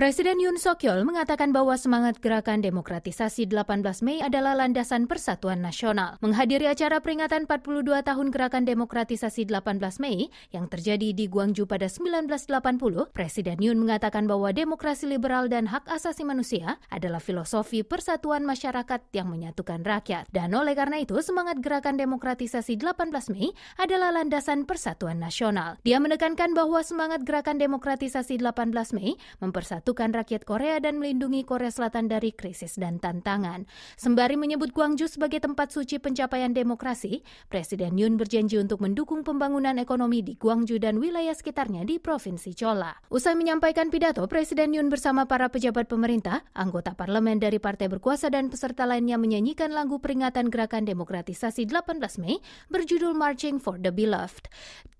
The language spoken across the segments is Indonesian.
Presiden Yun Sokyol mengatakan bahwa semangat gerakan demokratisasi 18 Mei adalah landasan persatuan nasional. Menghadiri acara peringatan 42 tahun gerakan demokratisasi 18 Mei yang terjadi di Guangzhou pada 1980, Presiden Yun mengatakan bahwa demokrasi liberal dan hak asasi manusia adalah filosofi persatuan masyarakat yang menyatukan rakyat. Dan oleh karena itu, semangat gerakan demokratisasi 18 Mei adalah landasan persatuan nasional. Dia menekankan bahwa semangat gerakan demokratisasi 18 Mei mempersatukan menyatukan rakyat Korea dan melindungi Korea Selatan dari krisis dan tantangan. Sembari menyebut Gwangju sebagai tempat suci pencapaian demokrasi, Presiden Yun berjanji untuk mendukung pembangunan ekonomi di Gwangju dan wilayah sekitarnya di Provinsi Chola. Usai menyampaikan pidato, Presiden Yun bersama para pejabat pemerintah, anggota parlemen dari partai berkuasa dan peserta lainnya menyanyikan lagu peringatan gerakan demokratisasi 18 Mei berjudul Marching for the Beloved.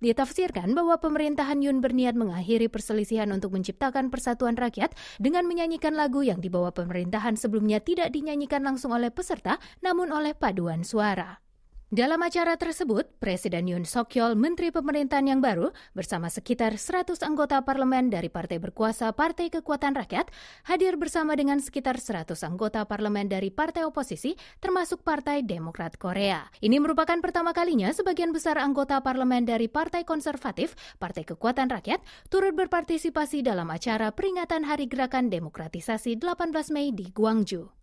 Ditafsirkan bahwa pemerintahan Yun berniat mengakhiri perselisihan untuk menciptakan persatuan rakyat rakyat dengan menyanyikan lagu yang dibawa pemerintahan sebelumnya tidak dinyanyikan langsung oleh peserta, namun oleh paduan suara. Dalam acara tersebut, Presiden Yoon yeol Menteri Pemerintahan yang baru, bersama sekitar 100 anggota parlemen dari partai berkuasa Partai Kekuatan Rakyat, hadir bersama dengan sekitar 100 anggota parlemen dari partai oposisi, termasuk Partai Demokrat Korea. Ini merupakan pertama kalinya sebagian besar anggota parlemen dari Partai Konservatif, Partai Kekuatan Rakyat, turut berpartisipasi dalam acara peringatan Hari Gerakan Demokratisasi 18 Mei di Gwangju.